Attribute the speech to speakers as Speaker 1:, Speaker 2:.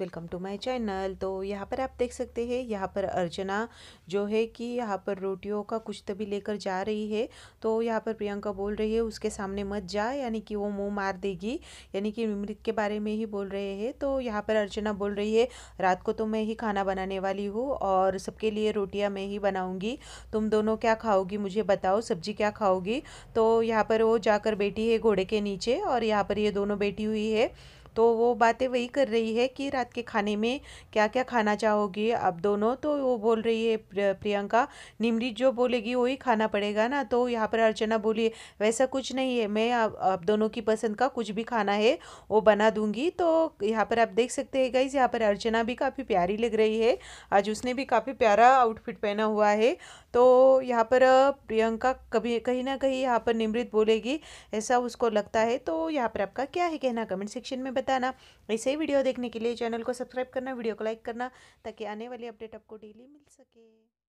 Speaker 1: welcome to my channel तो यहाँ पर आप देख सकते हैं यहाँ पर अर्चना जो है कि यहाँ पर रोटियों का कुछ तभी लेकर जा रही है तो यहाँ पर प्रियंका बोल रही है उसके सामने मत जा यानी कि वो मुंह मार देगी यानी कि मृत के बारे में ही बोल रहे हैं तो यहाँ पर अर्चना बोल रही है रात को तो मैं ही खाना बनाने वाली हूँ और सबके लिए रोटियाँ मैं ही बनाऊँगी तुम दोनों क्या खाओगी मुझे बताओ सब्जी क्या खाओगी तो यहाँ पर वो जाकर बैठी है घोड़े के नीचे और यहाँ पर ये दोनों बैठी हुई है तो वो बातें वही कर रही है कि रात के खाने में क्या क्या खाना चाहोगी अब दोनों तो वो बोल रही है प्रियंका निमरीत जो बोलेगी वही खाना पड़ेगा ना तो यहाँ पर अर्चना बोली वैसा कुछ नहीं है मैं अब दोनों की पसंद का कुछ भी खाना है वो बना दूंगी तो यहाँ पर आप देख सकते हैं गाइज यहाँ पर अर्चना भी काफ़ी प्यारी लग रही है आज उसने भी काफ़ी प्यारा आउटफिट पहना हुआ है तो यहाँ पर प्रियंका कभी कहीं ना कहीं यहाँ पर निमृत बोलेगी ऐसा उसको लगता है तो यहाँ पर आपका क्या है कहना कमेंट सेक्शन में बता बताना ऐसे ही वीडियो देखने के लिए चैनल को सब्सक्राइब करना वीडियो को लाइक करना
Speaker 2: ताकि आने वाली अपडेट आपको डेली मिल सके